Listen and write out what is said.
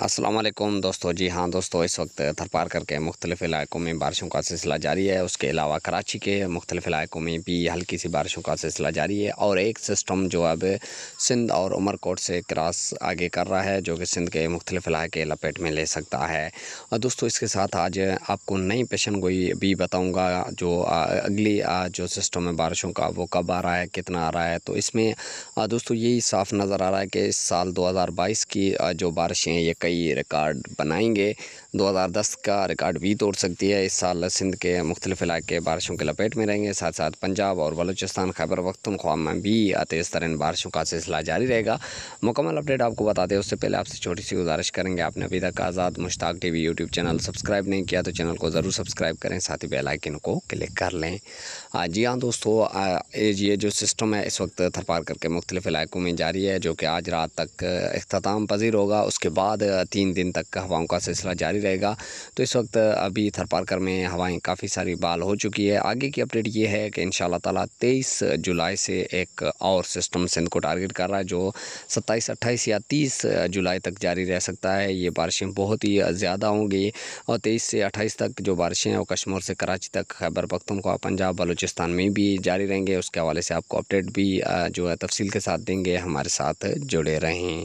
असलम दोस्तों जी हाँ दोस्तों इस वक्त थरपार करके मुख्तलिफ़ इलाकों में बारिशों का सिलसिला जारी है उसके अलावा कराची के मुख्तलिफ़ इलाकों में भी हल्की सी बारिशों का सिलसिला जारी है और एक सिस्टम जो अब सिंध और उमरकोट से क्रॉस आगे कर रहा है जो कि सिंध के मुख्तलिफ़ इलाके लपेट में ले सकता है और दोस्तों इसके साथ आज आपको नई पेशन गोई भी बताऊँगा जो अगली जो सिस्टम है बारिशों का वो कब आ रहा है कितना आ रहा है तो इसमें दोस्तों यही साफ नज़र आ रहा है कि इस साल दो हज़ार बाईस की जो बारिशें ये कई रिकॉर्ड बनाएंगे 2010 का रिकॉर्ड भी तोड़ सकती है इस साल सिंध के मुख्तलिफ इलाके बारिशों की लपेट में रहेंगे साथ साथ पंजाब और बलूचिस्तान खैबर वक्तनख्वा में भी तेज़ तरीन बारिशों का सिलसिला जारी रहेगा मुकम्मल अपडेट आपको बताते हैं उससे पहले आपसे छोटी सी गुजारिश करेंगे आपने अभी तक Azad Mushtaq T V YouTube channel subscribe नहीं किया तो चैनल को ज़रूर सब्सक्राइब करें साथ ही बेलाइकिन को क्लिक कर लें जी हाँ दोस्तों ये जो सिस्टम है इस वक्त थरपार करके मुख्तलिफ इलाकों में जारी है जो कि आज रात तक अख्ताम पजीर होगा उसके बाद तीन दिन तक हवाओं का सिलसिला जारी रहेगा तो इस वक्त अभी थरपारकर में हवाएं काफ़ी सारी बाल हो चुकी है आगे की अपडेट ये है कि इन ताला तेईस जुलाई से एक और सिस्टम सिंध को टारगेट कर रहा है जो सत्ताईस अट्ठाईस या तीस जुलाई तक जारी रह सकता है ये बारिशें बहुत ही ज़्यादा होंगी और तेईस से अट्ठाईस तक जो बारिशें हैं वो कश्मीर से कराची तक खैबर पख्तनख्वा पंजाब बलूचिस्तान में भी जारी रहेंगे उसके हवाले से आपको अपडेट भी जो है तफसील के साथ देंगे हमारे साथ जुड़े रहें